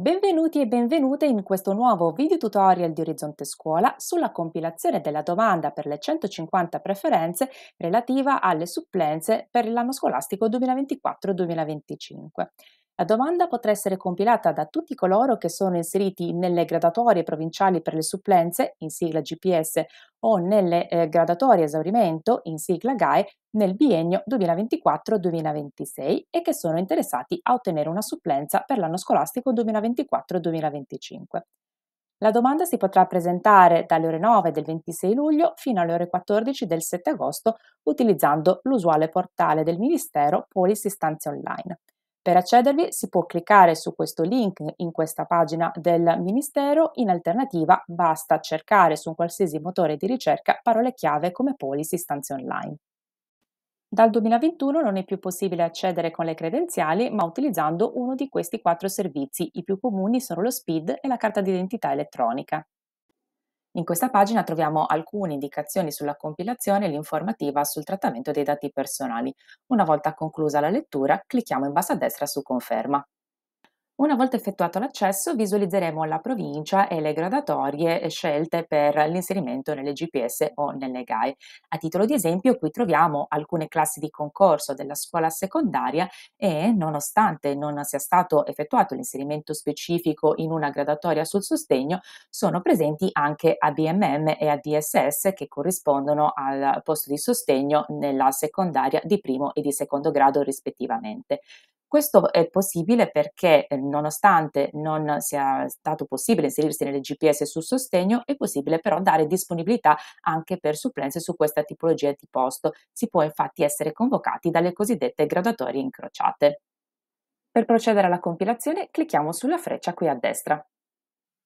Benvenuti e benvenute in questo nuovo video tutorial di Orizzonte Scuola sulla compilazione della domanda per le 150 preferenze relativa alle supplenze per l'anno scolastico 2024-2025. La domanda potrà essere compilata da tutti coloro che sono inseriti nelle gradatorie provinciali per le supplenze, in sigla GPS, o nelle eh, gradatorie esaurimento, in sigla GAE, nel biennio 2024-2026 e che sono interessati a ottenere una supplenza per l'anno scolastico 2024-2025. La domanda si potrà presentare dalle ore 9 del 26 luglio fino alle ore 14 del 7 agosto utilizzando l'usuale portale del Ministero Policy Stanze Online. Per accedervi si può cliccare su questo link in questa pagina del Ministero, in alternativa basta cercare su un qualsiasi motore di ricerca parole chiave come polisi stanze online. Dal 2021 non è più possibile accedere con le credenziali, ma utilizzando uno di questi quattro servizi. I più comuni sono lo SPID e la carta d'identità elettronica. In questa pagina troviamo alcune indicazioni sulla compilazione e l'informativa sul trattamento dei dati personali. Una volta conclusa la lettura, clicchiamo in basso a destra su Conferma. Una volta effettuato l'accesso visualizzeremo la provincia e le gradatorie eh, scelte per l'inserimento nelle GPS o nelle GAE. A titolo di esempio qui troviamo alcune classi di concorso della scuola secondaria e nonostante non sia stato effettuato l'inserimento specifico in una gradatoria sul sostegno, sono presenti anche ABMM e ADSS che corrispondono al posto di sostegno nella secondaria di primo e di secondo grado rispettivamente. Questo è possibile perché, eh, nonostante non sia stato possibile inserirsi nelle GPS su sostegno, è possibile però dare disponibilità anche per supplenze su questa tipologia di posto. Si può infatti essere convocati dalle cosiddette graduatorie incrociate. Per procedere alla compilazione clicchiamo sulla freccia qui a destra.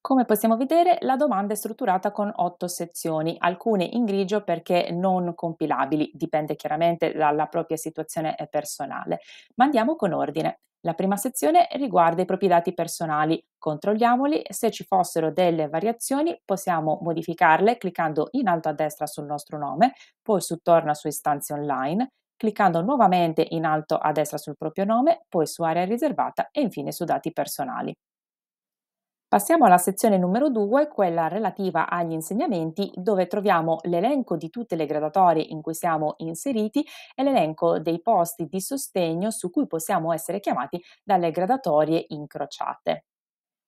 Come possiamo vedere, la domanda è strutturata con otto sezioni, alcune in grigio perché non compilabili, dipende chiaramente dalla propria situazione personale. Ma andiamo con ordine. La prima sezione riguarda i propri dati personali, controlliamoli, se ci fossero delle variazioni possiamo modificarle cliccando in alto a destra sul nostro nome, poi su torna su istanze online, cliccando nuovamente in alto a destra sul proprio nome, poi su area riservata e infine su dati personali. Passiamo alla sezione numero 2, quella relativa agli insegnamenti, dove troviamo l'elenco di tutte le gradatorie in cui siamo inseriti e l'elenco dei posti di sostegno su cui possiamo essere chiamati dalle gradatorie incrociate.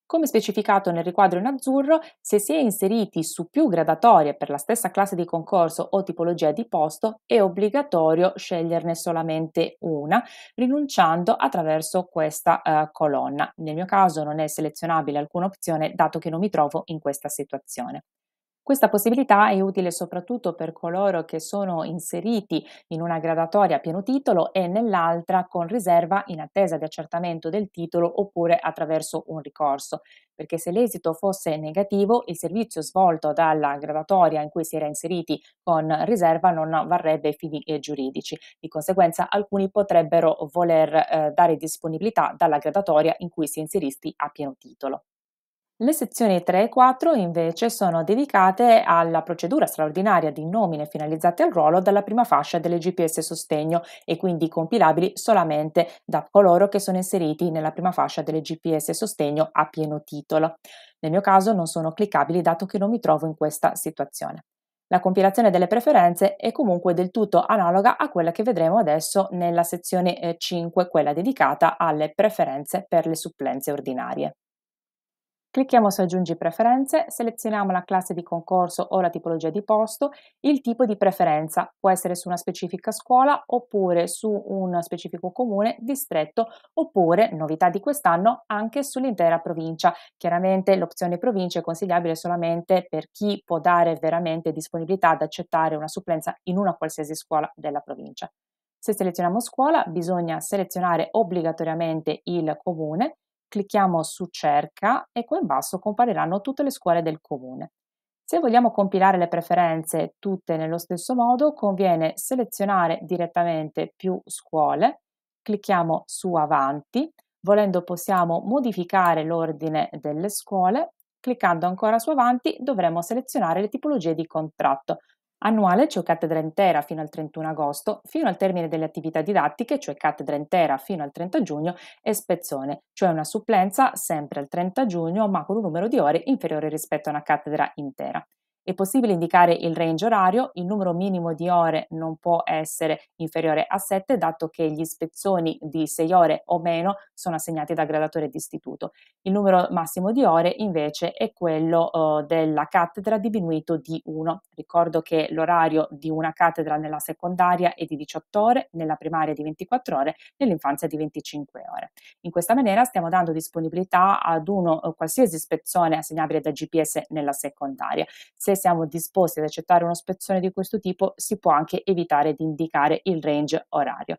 Come specificato nel riquadro in azzurro, se si è inseriti su più gradatorie per la stessa classe di concorso o tipologia di posto, è obbligatorio sceglierne solamente una, rinunciando attraverso questa eh, colonna. Nel mio caso non è selezionabile alcuna opzione dato che non mi trovo in questa situazione. Questa possibilità è utile soprattutto per coloro che sono inseriti in una gradatoria a pieno titolo e nell'altra con riserva in attesa di accertamento del titolo oppure attraverso un ricorso, perché se l'esito fosse negativo il servizio svolto dalla gradatoria in cui si era inseriti con riserva non varrebbe fini eh, giuridici. Di conseguenza alcuni potrebbero voler eh, dare disponibilità dalla gradatoria in cui si è inseriti a pieno titolo. Le sezioni 3 e 4 invece sono dedicate alla procedura straordinaria di nomine finalizzate al ruolo dalla prima fascia delle GPS sostegno e quindi compilabili solamente da coloro che sono inseriti nella prima fascia delle GPS sostegno a pieno titolo. Nel mio caso non sono cliccabili dato che non mi trovo in questa situazione. La compilazione delle preferenze è comunque del tutto analoga a quella che vedremo adesso nella sezione 5, eh, quella dedicata alle preferenze per le supplenze ordinarie. Clicchiamo su Aggiungi preferenze, selezioniamo la classe di concorso o la tipologia di posto, il tipo di preferenza, può essere su una specifica scuola oppure su un specifico comune, distretto oppure, novità di quest'anno, anche sull'intera provincia. Chiaramente l'opzione provincia è consigliabile solamente per chi può dare veramente disponibilità ad accettare una supplenza in una qualsiasi scuola della provincia. Se selezioniamo scuola bisogna selezionare obbligatoriamente il comune clicchiamo su cerca e qua in basso compariranno tutte le scuole del comune. Se vogliamo compilare le preferenze tutte nello stesso modo, conviene selezionare direttamente più scuole, clicchiamo su avanti, volendo possiamo modificare l'ordine delle scuole, cliccando ancora su avanti dovremo selezionare le tipologie di contratto, Annuale, cioè cattedra intera fino al 31 agosto, fino al termine delle attività didattiche, cioè cattedra intera fino al 30 giugno, e spezzone, cioè una supplenza sempre al 30 giugno ma con un numero di ore inferiore rispetto a una cattedra intera. È possibile indicare il range orario, il numero minimo di ore non può essere inferiore a 7, dato che gli spezzoni di 6 ore o meno sono assegnati dal gradatore d'istituto. Il numero massimo di ore invece è quello eh, della cattedra diminuito di 1. Ricordo che l'orario di una cattedra nella secondaria è di 18 ore, nella primaria di 24 ore, nell'infanzia di 25 ore. In questa maniera stiamo dando disponibilità ad uno o eh, qualsiasi spezzone assegnabile da GPS nella secondaria. Se siamo disposti ad accettare uno spezzone di questo tipo, si può anche evitare di indicare il range orario.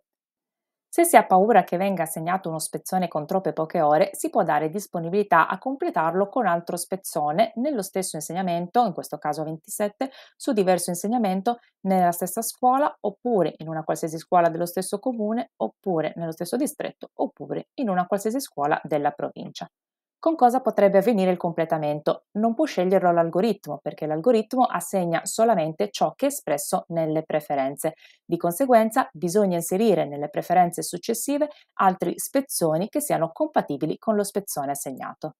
Se si ha paura che venga assegnato uno spezzone con troppe poche ore, si può dare disponibilità a completarlo con altro spezzone nello stesso insegnamento, in questo caso 27, su diverso insegnamento nella stessa scuola, oppure in una qualsiasi scuola dello stesso comune, oppure nello stesso distretto, oppure in una qualsiasi scuola della provincia. Con cosa potrebbe avvenire il completamento? Non può sceglierlo l'algoritmo perché l'algoritmo assegna solamente ciò che è espresso nelle preferenze. Di conseguenza bisogna inserire nelle preferenze successive altri spezzoni che siano compatibili con lo spezzone assegnato.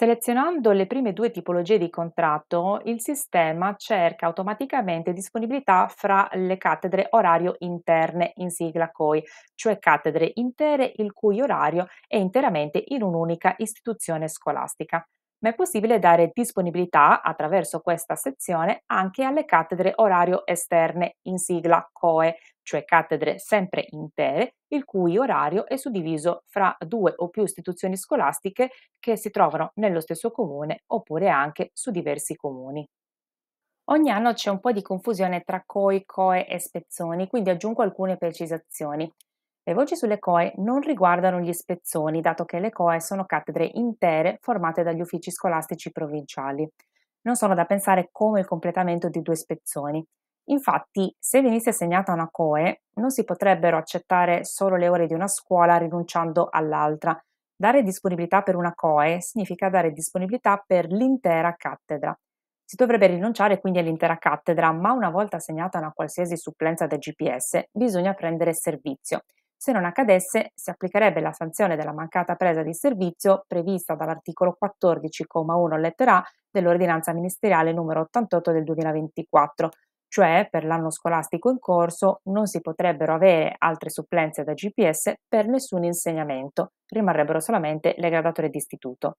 Selezionando le prime due tipologie di contratto, il sistema cerca automaticamente disponibilità fra le cattedre orario interne in sigla COI, cioè cattedre intere il cui orario è interamente in un'unica istituzione scolastica ma è possibile dare disponibilità attraverso questa sezione anche alle cattedre orario esterne in sigla COE, cioè cattedre sempre intere, il cui orario è suddiviso fra due o più istituzioni scolastiche che si trovano nello stesso comune oppure anche su diversi comuni. Ogni anno c'è un po' di confusione tra COI, COE e spezzoni, quindi aggiungo alcune precisazioni. Le voci sulle COE non riguardano gli spezzoni, dato che le COE sono cattedre intere formate dagli uffici scolastici provinciali. Non sono da pensare come il completamento di due spezzoni. Infatti, se venisse assegnata una COE, non si potrebbero accettare solo le ore di una scuola rinunciando all'altra. Dare disponibilità per una COE significa dare disponibilità per l'intera cattedra. Si dovrebbe rinunciare quindi all'intera cattedra, ma una volta assegnata una qualsiasi supplenza del GPS bisogna prendere servizio se non accadesse, si applicherebbe la sanzione della mancata presa di servizio prevista dall'articolo 14,1 lettera A dell'ordinanza ministeriale numero 88 del 2024, cioè per l'anno scolastico in corso non si potrebbero avere altre supplenze da GPS per nessun insegnamento, rimarrebbero solamente le graduatorie d'istituto.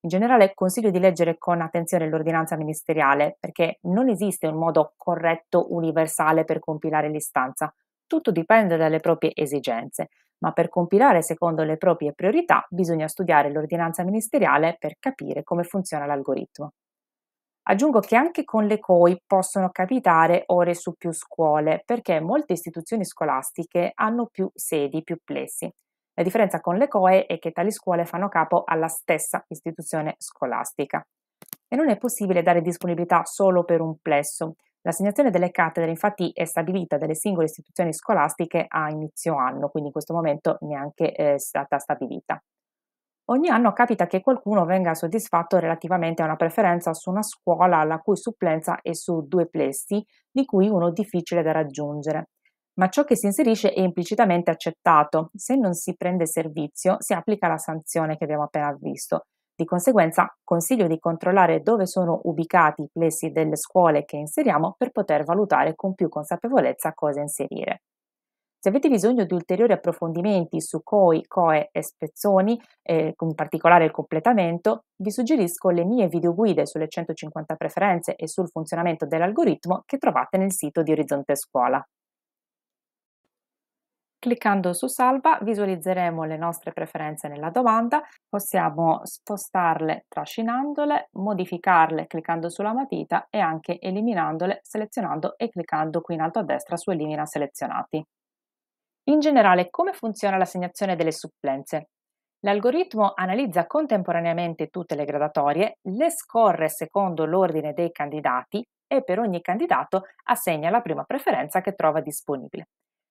In generale consiglio di leggere con attenzione l'ordinanza ministeriale perché non esiste un modo corretto universale per compilare l'istanza tutto dipende dalle proprie esigenze, ma per compilare secondo le proprie priorità bisogna studiare l'ordinanza ministeriale per capire come funziona l'algoritmo. Aggiungo che anche con le COI possono capitare ore su più scuole, perché molte istituzioni scolastiche hanno più sedi, più plessi. La differenza con le COE è che tali scuole fanno capo alla stessa istituzione scolastica. E non è possibile dare disponibilità solo per un plesso, L'assegnazione delle cattedre infatti è stabilita dalle singole istituzioni scolastiche a inizio anno, quindi in questo momento neanche eh, è stata stabilita. Ogni anno capita che qualcuno venga soddisfatto relativamente a una preferenza su una scuola la cui supplenza è su due plessi, di cui uno difficile da raggiungere. Ma ciò che si inserisce è implicitamente accettato. Se non si prende servizio, si applica la sanzione che abbiamo appena visto, di conseguenza consiglio di controllare dove sono ubicati i plessi delle scuole che inseriamo per poter valutare con più consapevolezza cosa inserire. Se avete bisogno di ulteriori approfondimenti su COI, COE e spezzoni, eh, in particolare il completamento, vi suggerisco le mie videoguide sulle 150 preferenze e sul funzionamento dell'algoritmo che trovate nel sito di Orizzonte Scuola. Cliccando su salva visualizzeremo le nostre preferenze nella domanda, possiamo spostarle trascinandole, modificarle cliccando sulla matita e anche eliminandole selezionando e cliccando qui in alto a destra su elimina selezionati. In generale come funziona l'assegnazione delle supplenze? L'algoritmo analizza contemporaneamente tutte le gradatorie, le scorre secondo l'ordine dei candidati e per ogni candidato assegna la prima preferenza che trova disponibile.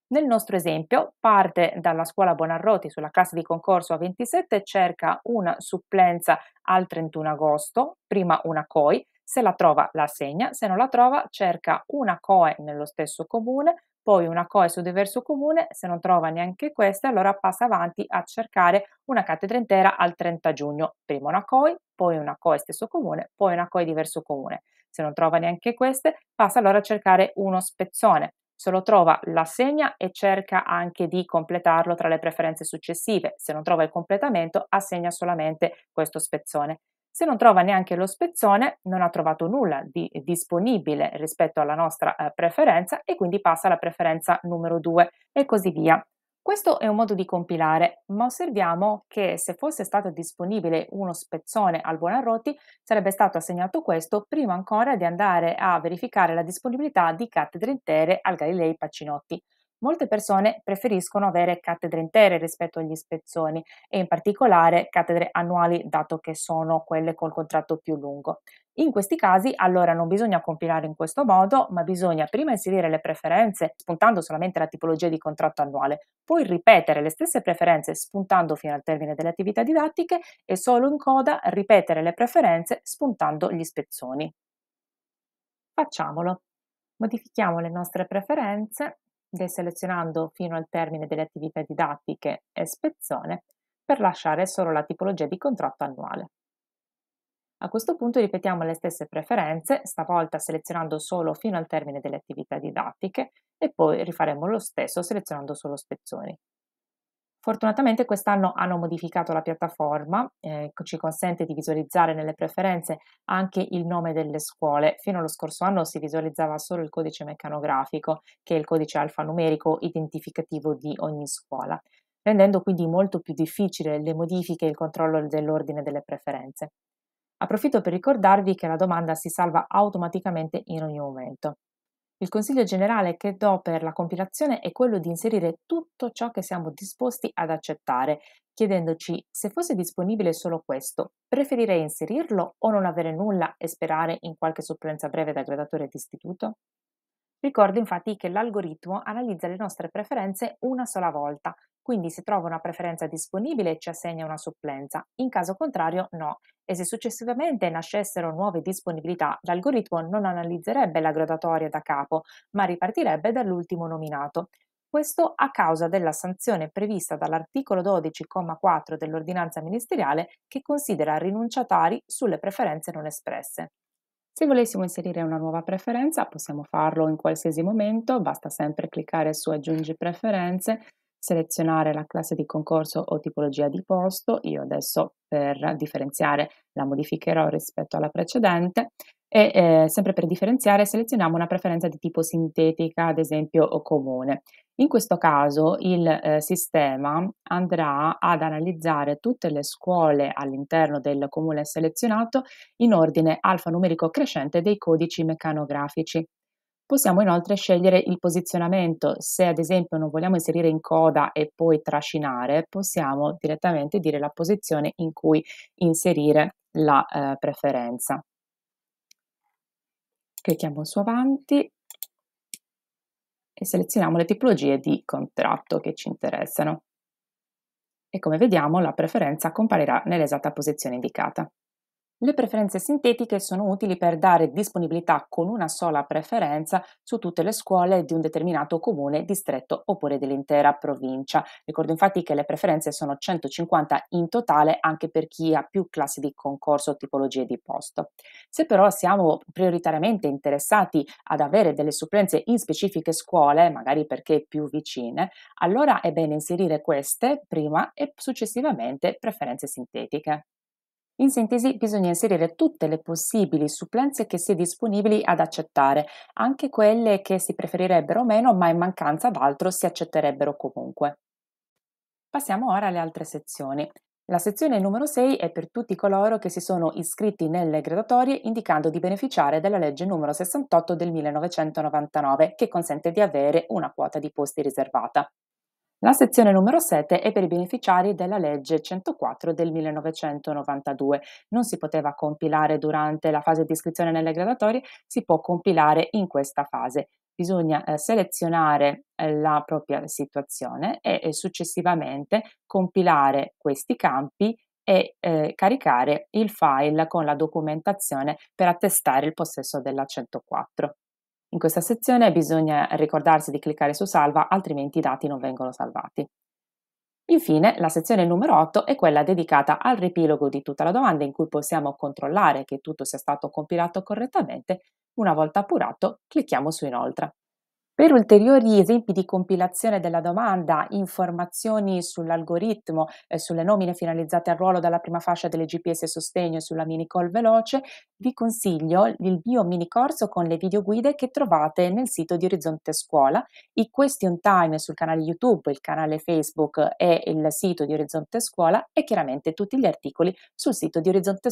Nel nostro esempio parte dalla scuola Bonarroti sulla classe di concorso a 27 e cerca una supplenza al 31 agosto, prima una COI, se la trova la segna, se non la trova cerca una COE nello stesso comune, poi una COE su diverso comune, se non trova neanche questa allora passa avanti a cercare una cattedra intera al 30 giugno, prima una COI, poi una COE stesso comune, poi una COE diverso comune. Se non trova neanche queste passa allora a cercare uno spezzone se lo trova, l'assegna e cerca anche di completarlo tra le preferenze successive. Se non trova il completamento, assegna solamente questo spezzone. Se non trova neanche lo spezzone, non ha trovato nulla di disponibile rispetto alla nostra eh, preferenza e quindi passa alla preferenza numero 2 e così via. Questo è un modo di compilare, ma osserviamo che se fosse stato disponibile uno spezzone al Buonarroti, sarebbe stato assegnato questo prima ancora di andare a verificare la disponibilità di cattedre intere al Galilei Pacinotti. Molte persone preferiscono avere cattedre intere rispetto agli spezzoni e in particolare cattedre annuali dato che sono quelle col contratto più lungo. In questi casi allora non bisogna compilare in questo modo, ma bisogna prima inserire le preferenze spuntando solamente la tipologia di contratto annuale, poi ripetere le stesse preferenze spuntando fino al termine delle attività didattiche e solo in coda ripetere le preferenze spuntando gli spezzoni. Facciamolo. Modifichiamo le nostre preferenze deselezionando fino al termine delle attività didattiche e spezzone per lasciare solo la tipologia di contratto annuale. A questo punto ripetiamo le stesse preferenze, stavolta selezionando solo fino al termine delle attività didattiche e poi rifaremo lo stesso selezionando solo spezzoni. Fortunatamente quest'anno hanno modificato la piattaforma, eh, ci consente di visualizzare nelle preferenze anche il nome delle scuole. Fino allo scorso anno si visualizzava solo il codice meccanografico, che è il codice alfanumerico identificativo di ogni scuola, rendendo quindi molto più difficile le modifiche e il controllo dell'ordine delle preferenze. Approfitto per ricordarvi che la domanda si salva automaticamente in ogni momento. Il consiglio generale che do per la compilazione è quello di inserire tutto ciò che siamo disposti ad accettare, chiedendoci se fosse disponibile solo questo, preferirei inserirlo o non avere nulla e sperare in qualche supplenza breve da gradatore d'istituto? Ricordo infatti che l'algoritmo analizza le nostre preferenze una sola volta, quindi se trova una preferenza disponibile ci assegna una supplenza, in caso contrario no, e se successivamente nascessero nuove disponibilità, l'algoritmo non analizzerebbe la gradatoria da capo, ma ripartirebbe dall'ultimo nominato. Questo a causa della sanzione prevista dall'articolo 12,4 dell'ordinanza ministeriale che considera rinunciatari sulle preferenze non espresse. Se volessimo inserire una nuova preferenza possiamo farlo in qualsiasi momento, basta sempre cliccare su aggiungi preferenze, selezionare la classe di concorso o tipologia di posto, io adesso per differenziare la modificherò rispetto alla precedente e eh, sempre per differenziare selezioniamo una preferenza di tipo sintetica, ad esempio, o comune. In questo caso il eh, sistema andrà ad analizzare tutte le scuole all'interno del comune selezionato in ordine alfanumerico crescente dei codici meccanografici. Possiamo inoltre scegliere il posizionamento, se ad esempio non vogliamo inserire in coda e poi trascinare, possiamo direttamente dire la posizione in cui inserire la eh, preferenza. Clicchiamo su avanti e selezioniamo le tipologie di contratto che ci interessano. E come vediamo la preferenza comparirà nell'esatta posizione indicata. Le preferenze sintetiche sono utili per dare disponibilità con una sola preferenza su tutte le scuole di un determinato comune, distretto oppure dell'intera provincia. Ricordo infatti che le preferenze sono 150 in totale anche per chi ha più classi di concorso o tipologie di posto. Se però siamo prioritariamente interessati ad avere delle supplenze in specifiche scuole, magari perché più vicine, allora è bene inserire queste prima e successivamente preferenze sintetiche. In sintesi, bisogna inserire tutte le possibili supplenze che si è disponibili ad accettare, anche quelle che si preferirebbero meno, ma in mancanza d'altro si accetterebbero comunque. Passiamo ora alle altre sezioni. La sezione numero 6 è per tutti coloro che si sono iscritti nelle gradatorie indicando di beneficiare della legge numero 68 del 1999 che consente di avere una quota di posti riservata. La sezione numero 7 è per i beneficiari della legge 104 del 1992. Non si poteva compilare durante la fase di iscrizione nelle graduatorie, si può compilare in questa fase. Bisogna eh, selezionare eh, la propria situazione e, e, successivamente compilare questi campi e eh, caricare il file con la documentazione per attestare il possesso della 104. In questa sezione bisogna ricordarsi di cliccare su salva, altrimenti i dati non vengono salvati. Infine, la sezione numero 8 è quella dedicata al ripilogo di tutta la domanda in cui possiamo controllare che tutto sia stato compilato correttamente. Una volta appurato, clicchiamo su inoltre. Per ulteriori esempi di compilazione della domanda, informazioni sull'algoritmo, eh, sulle nomine finalizzate al ruolo dalla prima fascia delle GPS sostegno e sulla mini call veloce, vi consiglio il mio mini corso con le videoguide che trovate nel sito di Orizzonte Scuola, i question time sul canale YouTube, il canale Facebook e il sito di Orizzonte Scuola e chiaramente tutti gli articoli sul sito di orizzonte